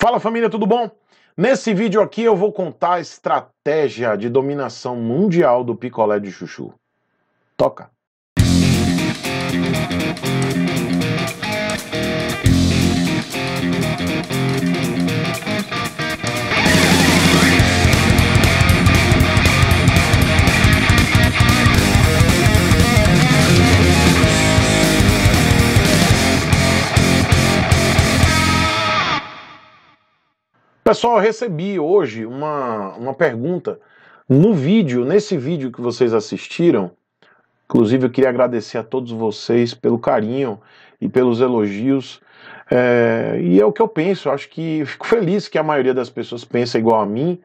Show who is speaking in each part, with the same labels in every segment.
Speaker 1: Fala família, tudo bom? Nesse vídeo aqui eu vou contar a estratégia de dominação mundial do picolé de chuchu. Toca! Pessoal, eu recebi hoje uma, uma pergunta no vídeo, nesse vídeo que vocês assistiram. Inclusive, eu queria agradecer a todos vocês pelo carinho e pelos elogios. É, e é o que eu penso, eu acho que fico feliz que a maioria das pessoas pensa igual a mim,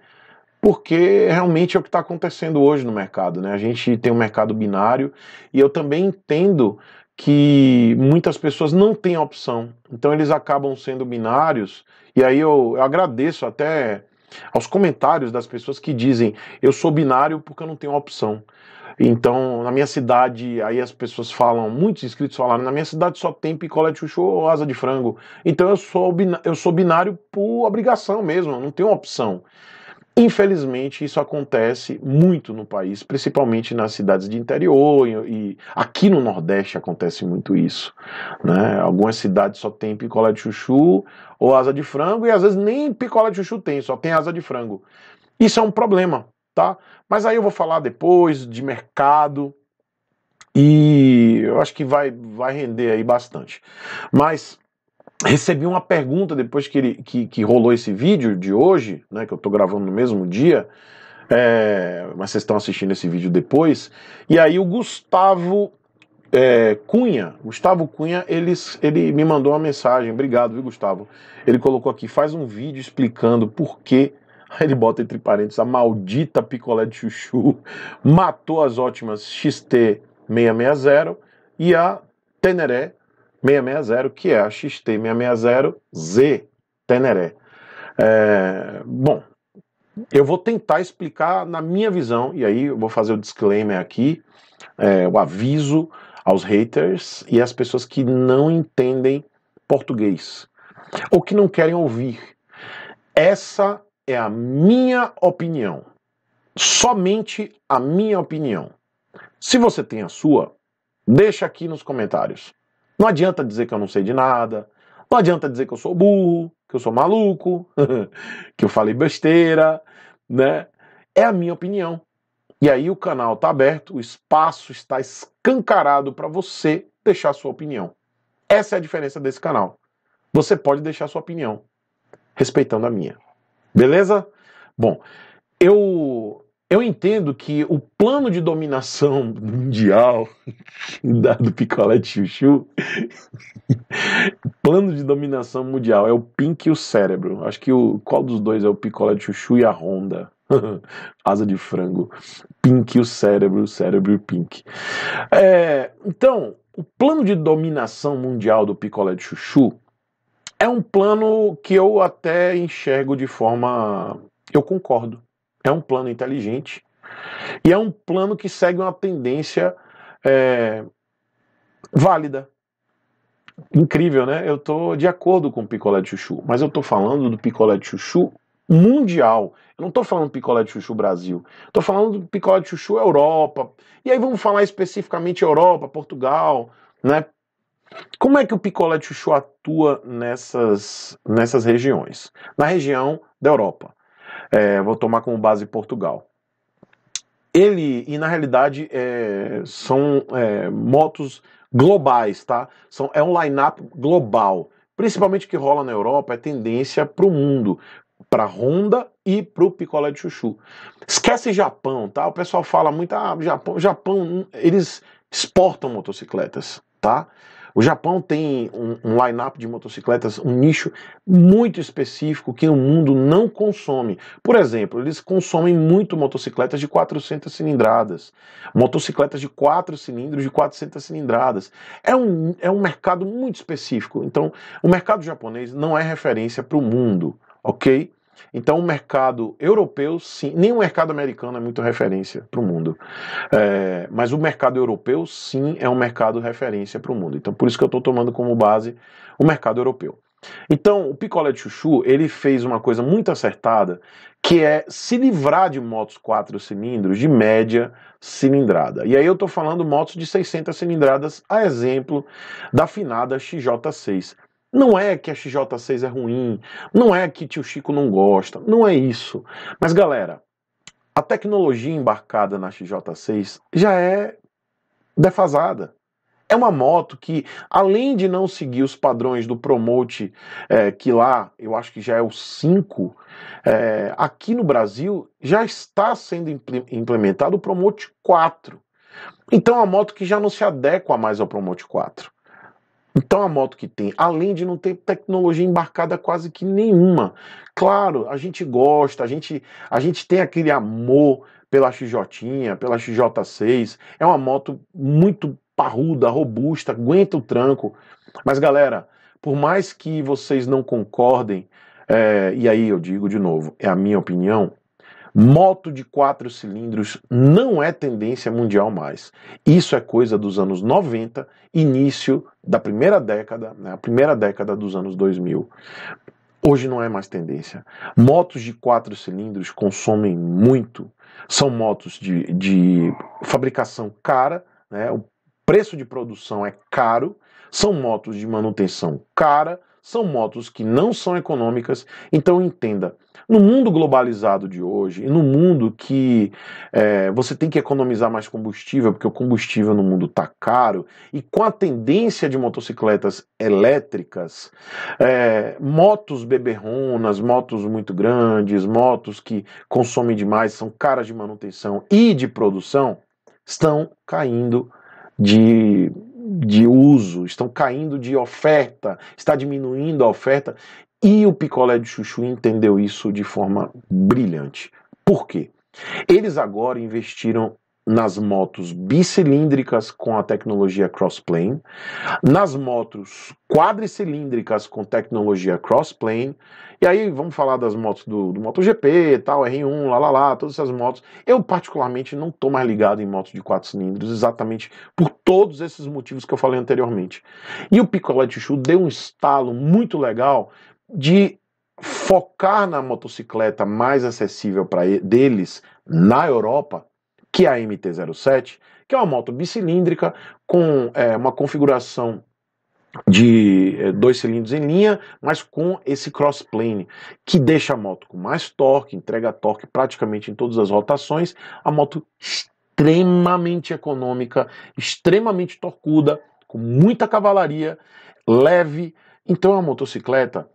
Speaker 1: porque realmente é o que está acontecendo hoje no mercado. Né? A gente tem um mercado binário e eu também entendo que muitas pessoas não têm opção, então eles acabam sendo binários e aí eu, eu agradeço até aos comentários das pessoas que dizem: eu sou binário porque eu não tenho opção. Então, na minha cidade, aí as pessoas falam, muitos inscritos falaram, na minha cidade só tem picolé de chuchu ou asa de frango. Então eu sou, eu sou binário por obrigação mesmo, não tenho opção. Infelizmente, isso acontece muito no país, principalmente nas cidades de interior e aqui no Nordeste acontece muito isso. Né? Algumas cidades só tem picolé de chuchu ou asa de frango e às vezes nem picolé de chuchu tem, só tem asa de frango. Isso é um problema, tá? Mas aí eu vou falar depois de mercado e eu acho que vai, vai render aí bastante. Mas recebi uma pergunta depois que, ele, que, que rolou esse vídeo de hoje, né, que eu estou gravando no mesmo dia, é, mas vocês estão assistindo esse vídeo depois, e aí o Gustavo é, Cunha, Gustavo Cunha, ele, ele me mandou uma mensagem, obrigado, viu, Gustavo? Ele colocou aqui, faz um vídeo explicando por que Aí ele bota entre parênteses, a maldita picolé de chuchu matou as ótimas XT660 e a Teneré 660, que é a XT660Z Teneré. É, bom, eu vou tentar explicar na minha visão, e aí eu vou fazer o disclaimer aqui, é, o aviso aos haters e às pessoas que não entendem português ou que não querem ouvir. Essa é a minha opinião. Somente a minha opinião. Se você tem a sua, deixa aqui nos comentários. Não adianta dizer que eu não sei de nada. Não adianta dizer que eu sou burro, que eu sou maluco, que eu falei besteira, né? É a minha opinião. E aí o canal está aberto, o espaço está escancarado para você deixar sua opinião. Essa é a diferença desse canal. Você pode deixar sua opinião, respeitando a minha. Beleza? Bom, eu eu entendo que o plano de dominação mundial do picolé chuchu, plano de dominação mundial é o pink e o cérebro. Acho que o qual dos dois é o picolé chuchu e a Honda? Asa de frango, pink e o cérebro, o cérebro e o pink. É, então, o plano de dominação mundial do picolé chuchu é um plano que eu até enxergo de forma. Eu concordo é um plano inteligente e é um plano que segue uma tendência é, válida. Incrível, né? Eu estou de acordo com o picolé de chuchu, mas eu estou falando do picolé de chuchu mundial. Eu não estou falando picolé de chuchu Brasil. Estou falando do picolé de chuchu Europa. E aí vamos falar especificamente Europa, Portugal, né? Como é que o picolé de chuchu atua nessas, nessas regiões? Na região da Europa. É, vou tomar como base Portugal. Ele, e na realidade, é, são é, motos globais, tá? São, é um line-up global. Principalmente o que rola na Europa é tendência para o mundo, para Honda e para o picolé de chuchu. Esquece Japão, tá? O pessoal fala muito, ah, Japão, Japão, hum, eles exportam motocicletas, tá? O Japão tem um, um line-up de motocicletas, um nicho muito específico que o mundo não consome. Por exemplo, eles consomem muito motocicletas de 400 cilindradas, motocicletas de 4 cilindros de 400 cilindradas. É um, é um mercado muito específico. Então, o mercado japonês não é referência para o mundo, ok? Então, o mercado europeu, sim, nem o mercado americano é muito referência para o mundo, é, mas o mercado europeu, sim, é um mercado referência para o mundo. Então, por isso que eu estou tomando como base o mercado europeu. Então, o Picolé de Chuchu, ele fez uma coisa muito acertada, que é se livrar de motos quatro cilindros de média cilindrada. E aí eu estou falando motos de 600 cilindradas, a exemplo da finada XJ6. Não é que a XJ6 é ruim, não é que tio Chico não gosta, não é isso. Mas galera, a tecnologia embarcada na XJ6 já é defasada. É uma moto que, além de não seguir os padrões do Promote, é, que lá eu acho que já é o 5, é, aqui no Brasil já está sendo implementado o Promote 4. Então, é uma moto que já não se adequa mais ao Promote 4. Então a moto que tem, além de não ter tecnologia embarcada quase que nenhuma. Claro, a gente gosta, a gente, a gente tem aquele amor pela XJ, pela XJ6. É uma moto muito parruda, robusta, aguenta o tranco. Mas galera, por mais que vocês não concordem, é, e aí eu digo de novo, é a minha opinião, Moto de quatro cilindros não é tendência mundial mais. Isso é coisa dos anos 90, início da primeira década, né, a primeira década dos anos 2000. Hoje não é mais tendência. Motos de quatro cilindros consomem muito. São motos de, de fabricação cara, né, o preço de produção é caro, são motos de manutenção cara, são motos que não são econômicas. Então entenda, no mundo globalizado de hoje, e no mundo que é, você tem que economizar mais combustível, porque o combustível no mundo está caro, e com a tendência de motocicletas elétricas, é, motos beberronas, motos muito grandes, motos que consomem demais, são caras de manutenção e de produção, estão caindo de de uso, estão caindo de oferta, está diminuindo a oferta e o picolé de chuchu entendeu isso de forma brilhante. Por quê? Eles agora investiram nas motos bicilíndricas com a tecnologia crossplane, nas motos quadricilíndricas com tecnologia crossplane, e aí vamos falar das motos do, do MotoGP, tal, R1, lá, lá, lá, todas essas motos. Eu particularmente não estou mais ligado em motos de quatro cilindros, exatamente por todos esses motivos que eu falei anteriormente. E o Picolé de Chuchu deu um estalo muito legal de focar na motocicleta mais acessível para deles na Europa, que é a MT-07, que é uma moto bicilíndrica com é, uma configuração de é, dois cilindros em linha, mas com esse crossplane, que deixa a moto com mais torque, entrega torque praticamente em todas as rotações, a moto extremamente econômica, extremamente torcuda, com muita cavalaria, leve, então é uma motocicleta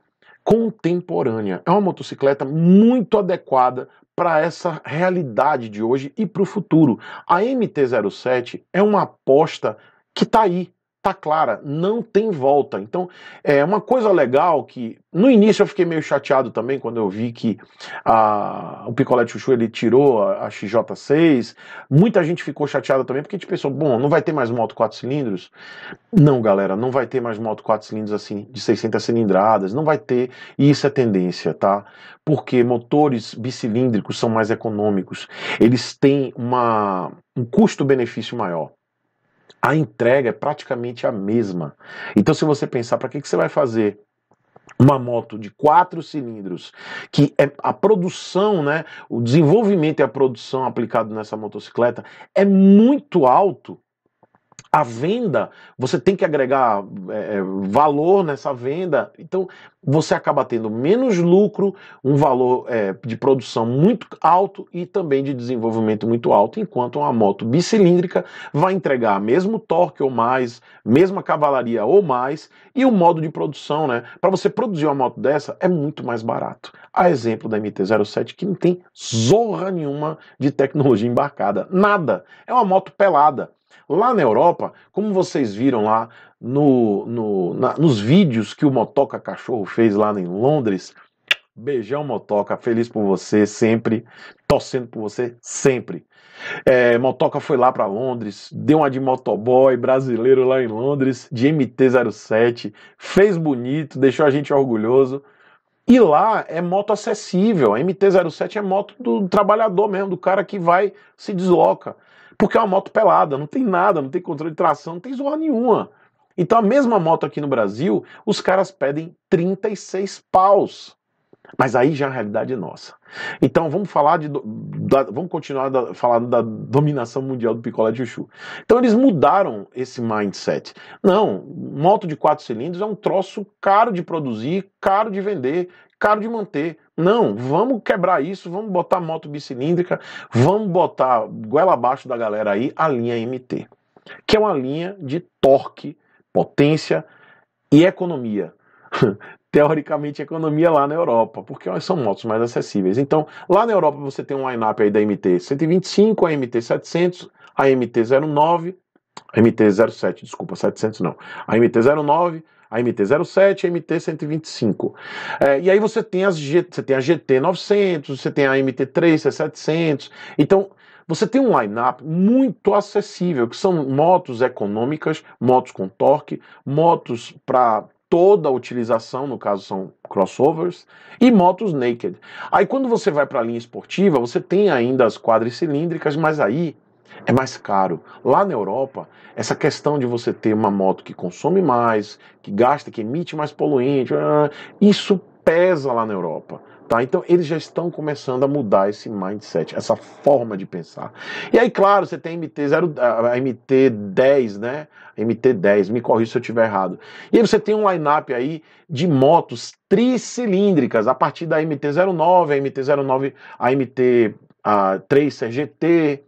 Speaker 1: contemporânea. É uma motocicleta muito adequada para essa realidade de hoje e para o futuro. A MT-07 é uma aposta que está aí, tá clara, não tem volta. Então, é uma coisa legal que no início eu fiquei meio chateado também quando eu vi que a, o Picolé de Chuchu ele tirou a, a, XJ6. Muita gente ficou chateada também porque a gente pensou, bom, não vai ter mais moto 4 cilindros? Não, galera, não vai ter mais moto 4 cilindros assim de 600 cilindradas, não vai ter, e isso é tendência, tá? Porque motores bicilíndricos são mais econômicos. Eles têm uma um custo-benefício maior a entrega é praticamente a mesma. Então, se você pensar, para que, que você vai fazer uma moto de quatro cilindros, que é a produção, né, o desenvolvimento e a produção aplicado nessa motocicleta é muito alto a venda, você tem que agregar é, valor nessa venda, então você acaba tendo menos lucro, um valor é, de produção muito alto e também de desenvolvimento muito alto, enquanto uma moto bicilíndrica vai entregar mesmo torque ou mais, mesma cavalaria ou mais, e o modo de produção, né? Para você produzir uma moto dessa é muito mais barato. A exemplo da MT-07 que não tem zorra nenhuma de tecnologia embarcada, nada. É uma moto pelada. Lá na Europa, como vocês viram lá no, no, na, nos vídeos que o Motoca Cachorro fez lá em Londres, Beijão, Motoca. Feliz por você sempre. Torcendo por você sempre. É, Motoca foi lá para Londres, deu uma de motoboy brasileiro lá em Londres, de MT-07. Fez bonito, deixou a gente orgulhoso. E lá é moto acessível. A MT-07 é moto do trabalhador mesmo, do cara que vai, se desloca. Porque é uma moto pelada, não tem nada, não tem controle de tração, não tem zorra nenhuma. Então a mesma moto aqui no Brasil, os caras pedem 36 paus. Mas aí já é a realidade é nossa. Então vamos falar de. Da, vamos continuar da, falando da dominação mundial do picolé de chuchu. Então eles mudaram esse mindset. Não, moto de quatro cilindros é um troço caro de produzir, caro de vender, caro de manter. Não, vamos quebrar isso, vamos botar moto bicilíndrica, vamos botar goela abaixo da galera aí a linha MT, que é uma linha de torque, potência e economia. teoricamente, economia lá na Europa, porque é, são motos mais acessíveis. Então, lá na Europa você tem um line-up aí da MT-125, a MT-700, a MT-09, a MT-07, desculpa, 700 não, a MT-09, a MT-07 a MT-125. É, e aí você tem, as G, você tem a GT-900, você tem a MT-3, é C700. Então, você tem um line-up muito acessível, que são motos econômicas, motos com torque, motos para toda a utilização, no caso são crossovers, e motos naked. Aí quando você vai para a linha esportiva, você tem ainda as quadricilíndricas, mas aí é mais caro. Lá na Europa, essa questão de você ter uma moto que consome mais, que gasta, que emite mais poluente, ah, isso pesa lá na Europa. Tá? Então, eles já estão começando a mudar esse mindset, essa forma de pensar. E aí, claro, você tem MT0, a MT10, né? MT10, me corri se eu estiver errado. E aí você tem um line-up aí de motos tricilíndricas, a partir da MT-09, a MT-09, a MT-3 ah, CGT,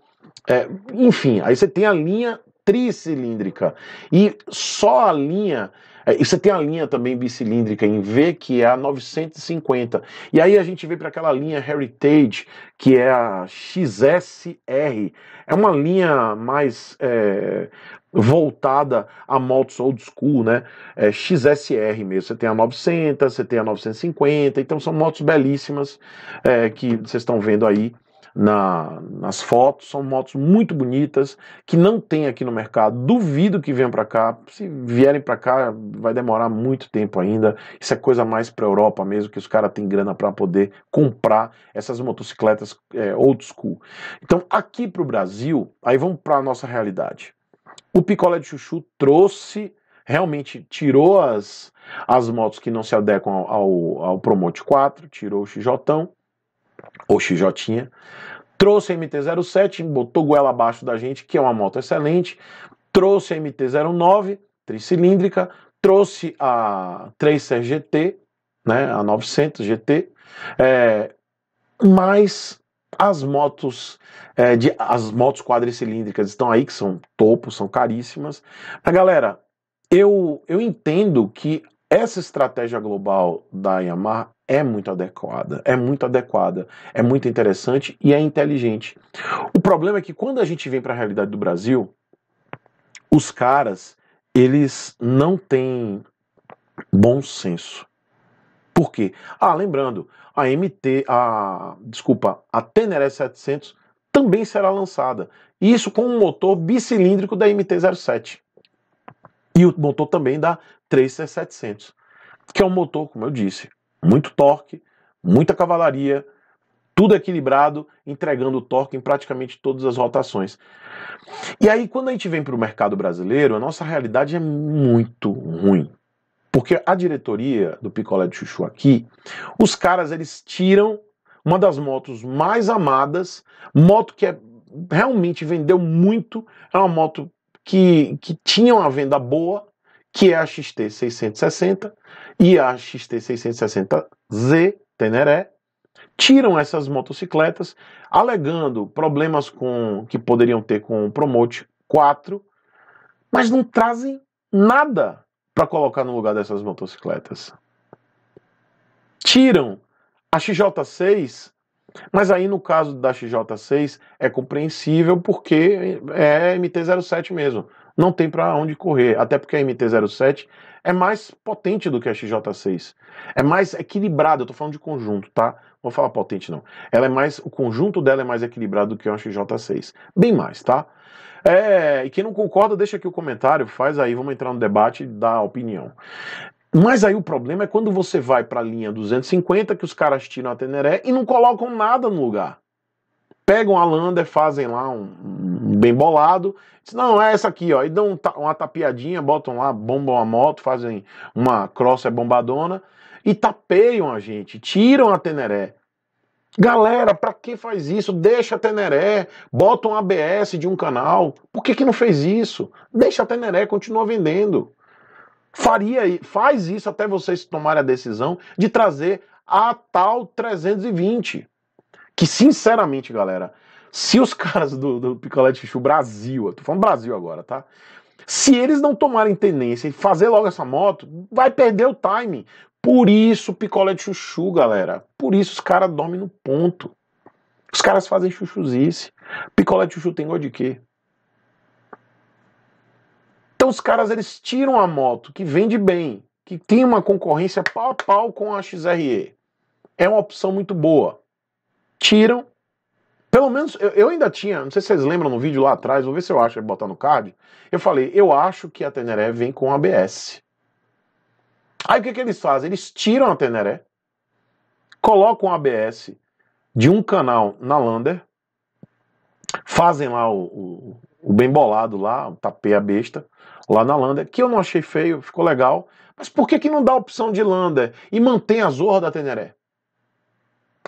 Speaker 1: é, enfim, aí você tem a linha tricilíndrica. E só a linha é, e você tem a linha também bicilíndrica em V, que é a 950. E aí a gente vem para aquela linha Heritage, que é a XSR. É uma linha mais é, voltada a motos old school, né? É, XSR mesmo. Você tem a 900, você tem a 950. Então são motos belíssimas é, que vocês estão vendo aí na, nas fotos, são motos muito bonitas, que não tem aqui no mercado. Duvido que venham para cá. Se vierem para cá, vai demorar muito tempo ainda. Isso é coisa mais para Europa mesmo, que os caras têm grana para poder comprar essas motocicletas é, old school. Então, aqui para o Brasil, aí vamos para a nossa realidade. O picolé de chuchu trouxe realmente tirou as, as motos que não se adequam ao, ao, ao Promote 4, tirou o XJ, ou XJ, trouxe a MT-07, botou goela abaixo da gente, que é uma moto excelente, trouxe a MT-09, tricilíndrica, trouxe a 3 GT, né, a 900 GT, é, mas as motos é, de, as motos quadricilíndricas estão aí, que são topos, são caríssimas. a galera, eu, eu entendo que essa estratégia global da Yamaha é muito adequada, é muito adequada, é muito interessante e é inteligente. O problema é que quando a gente vem para a realidade do Brasil, os caras, eles não têm bom senso. Por quê? Ah, lembrando, a MT, a desculpa, a Teneré 700 também será lançada. E isso com um motor bicilíndrico da MT-07. E o motor também da 3C700, que é um motor, como eu disse, muito torque, muita cavalaria, tudo equilibrado, entregando torque em praticamente todas as rotações. E aí, quando a gente vem para o mercado brasileiro, a nossa realidade é muito ruim. Porque a diretoria do Picolé de Chuchu aqui, os caras eles tiram uma das motos mais amadas, moto que é, realmente vendeu muito, é uma moto que, que tinha uma venda boa, que é a XT660 e a XT660Z Teneré, tiram essas motocicletas, alegando problemas com que poderiam ter com o Promote 4, mas não trazem nada para colocar no lugar dessas motocicletas. Tiram a XJ6, mas aí no caso da XJ6 é compreensível porque é MT-07 mesmo não tem para onde correr, até porque a MT-07 é mais potente do que a XJ6. É mais equilibrada, eu tô falando de conjunto, tá? Não vou falar potente não. Ela é mais o conjunto dela é mais equilibrado do que a XJ6. Bem mais, tá? É, e quem não concorda, deixa aqui o comentário, faz aí, vamos entrar no debate da opinião. Mas aí o problema é quando você vai para a linha 250 que os caras tiram a Teneré e não colocam nada no lugar. Pegam a Lander, fazem lá um, um bem bolado. não, é essa aqui, ó. E dão uma tapeadinha, botam lá, bombam a moto, fazem uma crossa é bombadona e tapeiam a gente, tiram a Teneré. Galera, para que faz isso? Deixa a Teneré, bota um ABS de um canal. Por que, que não fez isso? Deixa a Teneré, continua vendendo. Faria, faz isso até vocês tomarem a decisão de trazer a tal 320. Que sinceramente, galera, se os caras do, do Picolé de Chuchu Brasil, eu tô falando Brasil agora, tá? Se eles não tomarem tendência e fazer logo essa moto, vai perder o timing. Por isso picolé de chuchu, galera. Por isso os caras dormem no ponto. Os caras fazem chuchuzice. Picolé de chuchu tem gosto de quê? Então os caras eles tiram a moto que vende bem, que tem uma concorrência pau a pau com a XRE. É uma opção muito boa. Tiram pelo menos eu, eu, ainda tinha, não sei se vocês lembram no vídeo lá atrás, vou ver se eu acho, botar no card. Eu falei, eu acho que a Teneré vem com ABS. Aí o que, que eles fazem? Eles tiram a Teneré, colocam o ABS de um canal na Lander, fazem lá o, o, o bem bolado lá, o tapê a besta, lá na Lander, que eu não achei feio, ficou legal. Mas por que, que não dá a opção de Lander e mantém a zorra da Teneré?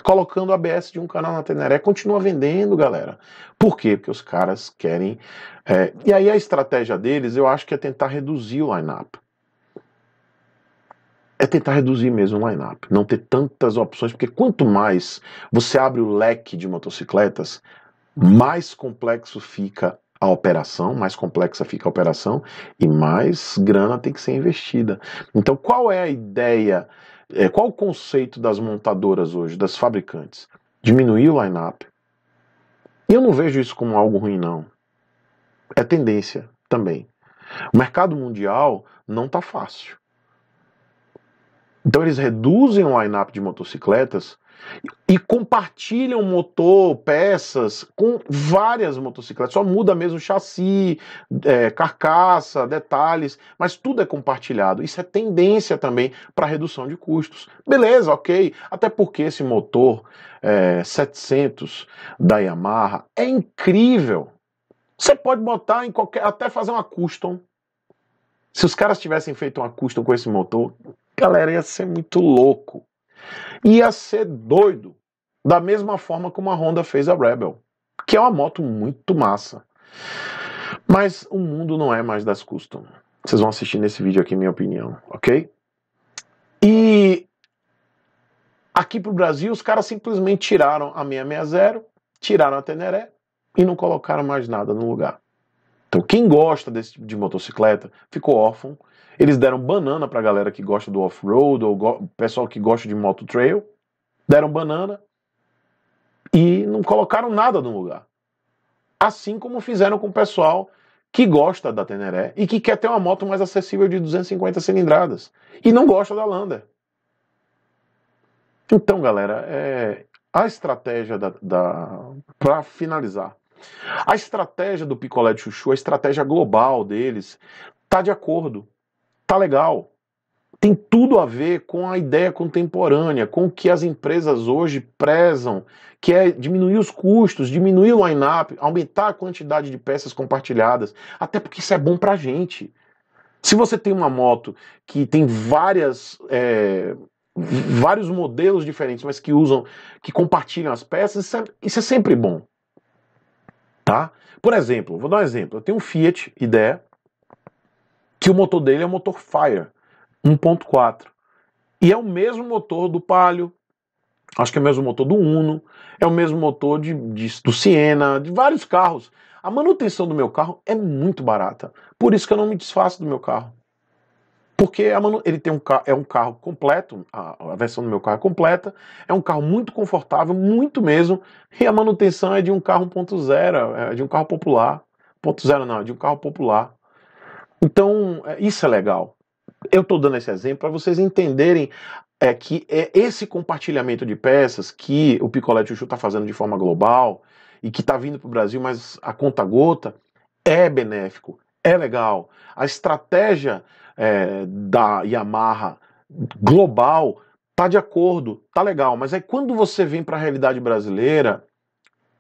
Speaker 1: colocando ABS de um canal na Teneré, continua vendendo, galera. Por quê? Porque os caras querem. É... e aí a estratégia deles, eu acho que é tentar reduzir o line-up. É tentar reduzir mesmo o line-up, não ter tantas opções, porque quanto mais você abre o leque de motocicletas, mais complexo fica a operação, mais complexa fica a operação e mais grana tem que ser investida. Então, qual é a ideia é, qual o conceito das montadoras hoje, das fabricantes? Diminuir o line-up. E eu não vejo isso como algo ruim, não. É tendência também. O mercado mundial não está fácil. Então eles reduzem o line-up de motocicletas e compartilham motor, peças com várias motocicletas. Só muda mesmo chassi, é, carcaça, detalhes, mas tudo é compartilhado. Isso é tendência também para redução de custos. Beleza, ok. Até porque esse motor é, 700 da Yamaha é incrível. Você pode botar em qualquer, até fazer uma custom. Se os caras tivessem feito uma custom com esse motor, galera, ia ser muito louco. Ia ser doido. Da mesma forma como a Honda fez a Rebel, que é uma moto muito massa. Mas o mundo não é mais das custom. Vocês vão assistir nesse vídeo aqui minha opinião, ok? E aqui pro Brasil os caras simplesmente tiraram a 660, tiraram a Teneré e não colocaram mais nada no lugar. Então quem gosta desse tipo de motocicleta ficou órfão eles deram banana pra galera que gosta do off-road, ou pessoal que gosta de moto trail. Deram banana e não colocaram nada no lugar. Assim como fizeram com o pessoal que gosta da Teneré e que quer ter uma moto mais acessível de 250 cilindradas e não gosta da Lander. Então, galera, é, a estratégia da, da para finalizar, a estratégia do picolé de chuchu, a estratégia global deles, tá de acordo tá legal. Tem tudo a ver com a ideia contemporânea, com o que as empresas hoje prezam, que é diminuir os custos, diminuir o line-up, aumentar a quantidade de peças compartilhadas, até porque isso é bom para a gente. Se você tem uma moto que tem várias é vários modelos diferentes, mas que usam, que compartilham as peças, isso é, isso é, sempre bom. Tá? Por exemplo, vou dar um exemplo. Eu tenho um Fiat Idea que o motor dele é um motor Fire 1.4. E é o mesmo motor do Palio, acho que é o mesmo motor do Uno, é o mesmo motor de, de, do Siena, de vários carros. A manutenção do meu carro é muito barata. Por isso que eu não me desfaço do meu carro. Porque ele tem um, é um carro completo, a, a versão do meu carro é completa, é um carro muito confortável, muito mesmo, e a manutenção é de um carro 1.0, é de um carro popular. 1.0 não, é de um carro popular. Então, é, isso é legal. Eu estou dando esse exemplo para vocês entenderem é, que é esse compartilhamento de peças que o Picolé Chuchu está fazendo de forma global e que está vindo para o Brasil, mas a conta gota, é benéfico, é legal. A estratégia é, da Yamaha global tá de acordo, tá legal, mas aí quando você vem para a realidade brasileira,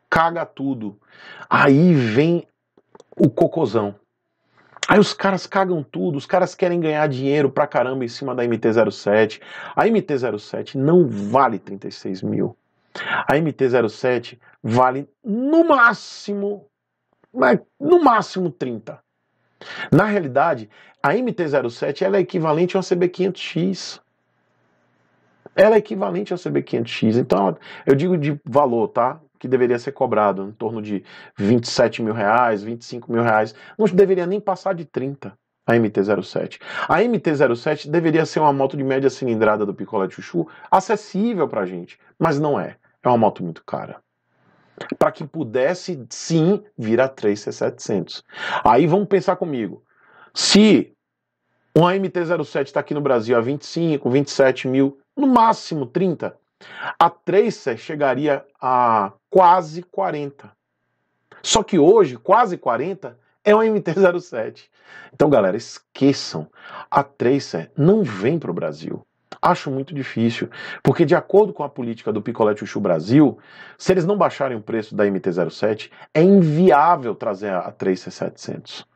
Speaker 1: caga tudo. Aí vem o cocôzão. Aí os caras cagam tudo, os caras querem ganhar dinheiro pra caramba em cima da MT-07. A MT-07 não vale 36 mil. A MT-07 vale no máximo, no máximo 30. Na realidade, a MT-07 ela é equivalente a uma CB500X. Ela é equivalente a uma CB500X. Então, eu digo de valor, tá? que deveria ser cobrado, em torno de 27 mil reais, 25 mil reais, não deveria nem passar de 30 a MT-07. A MT-07 deveria ser uma moto de média cilindrada do Picolé de Chuchu, acessível para gente, mas não é. É uma moto muito cara. Para que pudesse, sim, vir a 3C700. Aí vamos pensar comigo. Se uma MT-07 está aqui no Brasil a 25, 27 mil, no máximo 30, a Tracer chegaria a quase 40. Só que hoje, quase 40 é uma MT-07. Então, galera, esqueçam. A Tracer não vem para o Brasil. Acho muito difícil, porque de acordo com a política do Picolé Chuchu Brasil, se eles não baixarem o preço da MT-07, é inviável trazer a 700.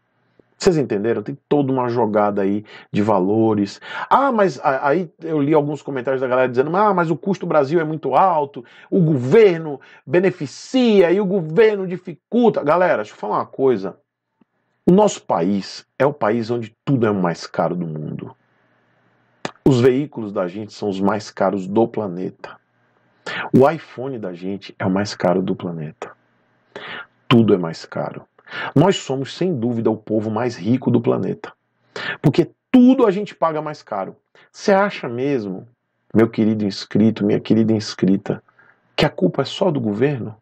Speaker 1: Vocês entenderam? Tem toda uma jogada aí de valores. Ah, mas aí eu li alguns comentários da galera dizendo: ah, mas o custo do Brasil é muito alto, o governo beneficia e o governo dificulta. Galera, deixa eu falar uma coisa. O nosso país é o país onde tudo é o mais caro do mundo. Os veículos da gente são os mais caros do planeta. O iPhone da gente é o mais caro do planeta. Tudo é mais caro. Nós somos, sem dúvida, o povo mais rico do planeta. Porque tudo a gente paga mais caro. Você acha mesmo, meu querido inscrito, minha querida inscrita, que a culpa é só do governo?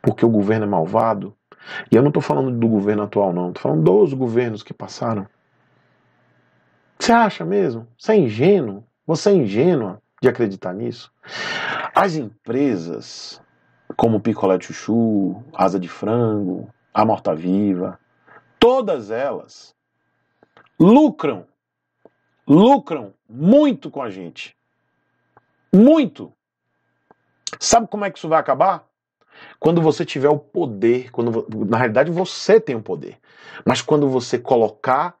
Speaker 1: Porque o governo é malvado? E eu não estou falando do governo atual, não. Estou falando dos governos que passaram. Você acha mesmo? Você é ingênuo? Você é ingênua de acreditar nisso? As empresas como picolé de chuchu, asa de frango, a morta-viva, todas elas lucram, lucram muito com a gente. Muito. Sabe como é que isso vai acabar? Quando você tiver o poder, quando na realidade você tem o poder, mas quando você colocar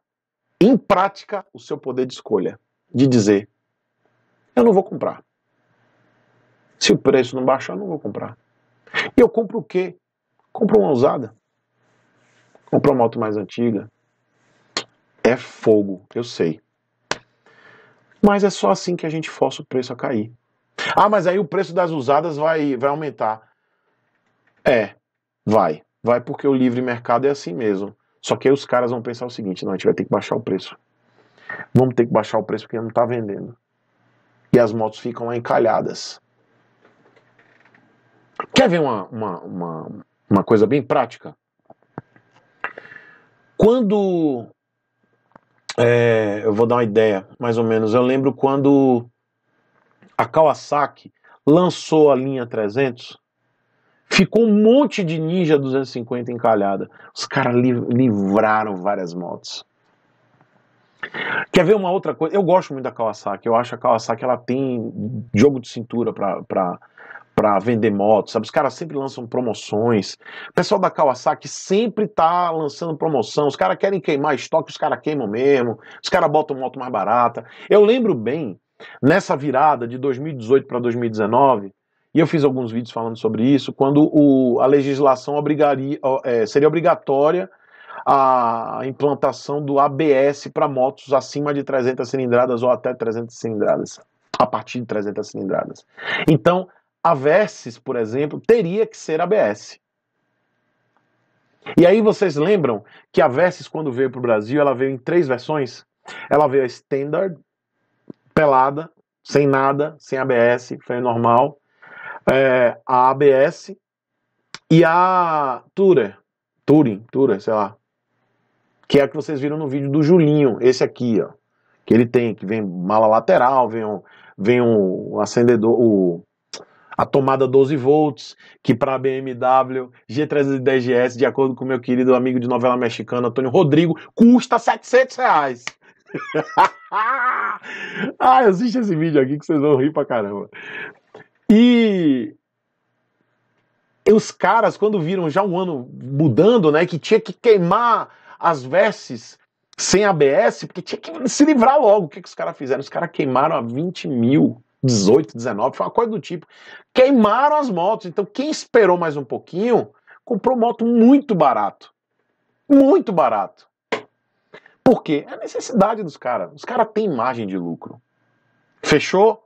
Speaker 1: em prática o seu poder de escolha, de dizer: eu não vou comprar. Se o preço não baixar, eu não vou comprar. E eu compro o quê? Compro uma usada. Compro uma moto mais antiga. É fogo, eu sei. Mas é só assim que a gente força o preço a cair. Ah, mas aí o preço das usadas vai, vai aumentar. É, vai. Vai porque o livre mercado é assim mesmo. Só que aí os caras vão pensar o seguinte: não, a gente vai ter que baixar o preço. Vamos ter que baixar o preço porque não está vendendo. E as motos ficam encalhadas. Quer ver uma, uma, uma, uma coisa bem prática? Quando. É, eu vou dar uma ideia, mais ou menos. Eu lembro quando a Kawasaki lançou a linha 300, ficou um monte de Ninja 250 encalhada. Os caras livraram várias motos. Quer ver uma outra coisa? Eu gosto muito da Kawasaki. Eu acho que a Kawasaki ela tem jogo de cintura para para vender moto, sabe? Os caras sempre lançam promoções. O pessoal da Kawasaki sempre tá lançando promoção. Os caras querem queimar estoque, os caras queimam mesmo. Os caras botam moto mais barata. Eu lembro bem, nessa virada de 2018 para 2019, e eu fiz alguns vídeos falando sobre isso, quando o, a legislação obrigaria, é, seria obrigatória a implantação do ABS para motos acima de 300 cilindradas ou até 300 cilindradas, a partir de 300 cilindradas. Então, a Versys, por exemplo, teria que ser ABS. E aí vocês lembram que a Versys, quando veio para o Brasil, ela veio em três versões. Ela veio a Standard, pelada, sem nada, sem ABS, foi normal. É, a ABS e a Tourer, Touring, Tourer, sei lá. Que é a que vocês viram no vídeo do Julinho, esse aqui, ó. Que ele tem, que vem mala lateral, vem um, vem um acendedor, o a tomada 12 volts, que para a BMW G310GS, de acordo com meu querido amigo de novela mexicana, Antônio Rodrigo, custa 700 reais. ah, assiste esse vídeo aqui que vocês vão rir pra caramba. E os caras, quando viram já um ano mudando, né, que tinha que queimar as vestes sem ABS, porque tinha que se livrar logo. O que, que os caras fizeram? Os caras queimaram a 20 mil 18, 19, foi uma coisa do tipo. Queimaram as motos. Então, quem esperou mais um pouquinho, comprou moto muito barato. Muito barato. Por quê? É a necessidade dos caras. Os caras têm margem de lucro. Fechou?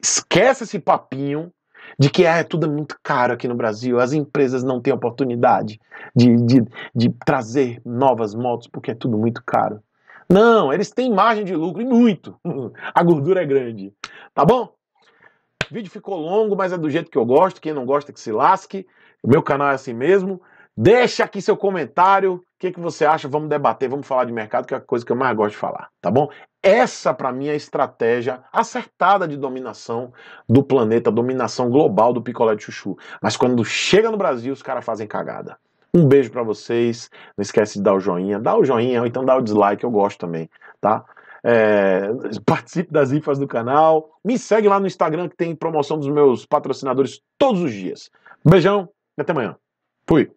Speaker 1: Esquece esse papinho de que ah, é tudo muito caro aqui no Brasil, as empresas não têm oportunidade de, de, de trazer novas motos porque é tudo muito caro. Não, eles têm margem de lucro e muito. A gordura é grande. Tá bom? O vídeo ficou longo, mas é do jeito que eu gosto. Quem não gosta que se lasque. O meu canal é assim mesmo. Deixa aqui seu comentário. O que, que você acha? Vamos debater, vamos falar de mercado, que é a coisa que eu mais gosto de falar, tá bom? Essa, para mim, é a estratégia acertada de dominação do planeta, dominação global do picolé de chuchu. Mas quando chega no Brasil, os caras fazem cagada. Um beijo para vocês. Não esquece de dar o joinha. Dá o joinha ou então dá o dislike, eu gosto também, tá? É, participe das rifas do canal. Me segue lá no Instagram que tem promoção dos meus patrocinadores todos os dias. Beijão e até amanhã. Fui.